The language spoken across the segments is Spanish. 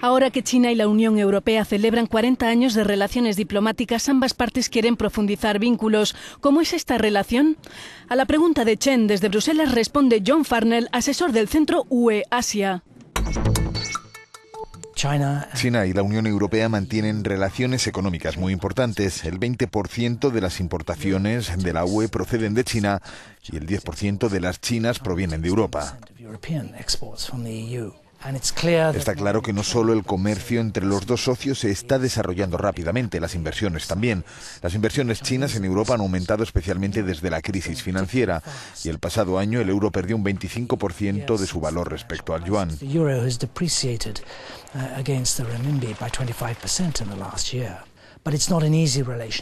Ahora que China y la Unión Europea celebran 40 años de relaciones diplomáticas, ambas partes quieren profundizar vínculos. ¿Cómo es esta relación? A la pregunta de Chen desde Bruselas responde John Farnell, asesor del Centro UE Asia. China y la Unión Europea mantienen relaciones económicas muy importantes. El 20% de las importaciones de la UE proceden de China y el 10% de las chinas provienen de Europa. Está claro que no solo el comercio entre los dos socios se está desarrollando rápidamente, las inversiones también. Las inversiones chinas en Europa han aumentado especialmente desde la crisis financiera y el pasado año el euro perdió un 25% de su valor respecto al yuan.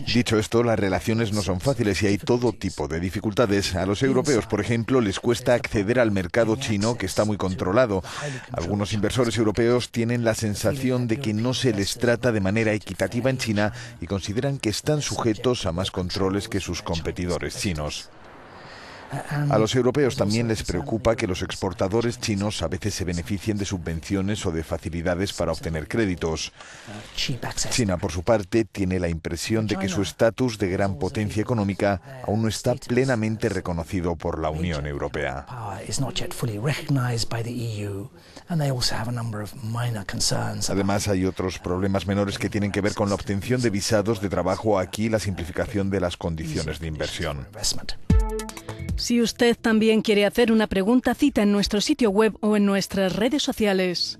Dicho esto, las relaciones no son fáciles y hay todo tipo de dificultades. A los europeos, por ejemplo, les cuesta acceder al mercado chino que está muy controlado. Algunos inversores europeos tienen la sensación de que no se les trata de manera equitativa en China y consideran que están sujetos a más controles que sus competidores chinos. A los europeos también les preocupa que los exportadores chinos a veces se beneficien de subvenciones o de facilidades para obtener créditos. China, por su parte, tiene la impresión de que su estatus de gran potencia económica aún no está plenamente reconocido por la Unión Europea. Además, hay otros problemas menores que tienen que ver con la obtención de visados de trabajo aquí y la simplificación de las condiciones de inversión. Si usted también quiere hacer una pregunta, cita en nuestro sitio web o en nuestras redes sociales.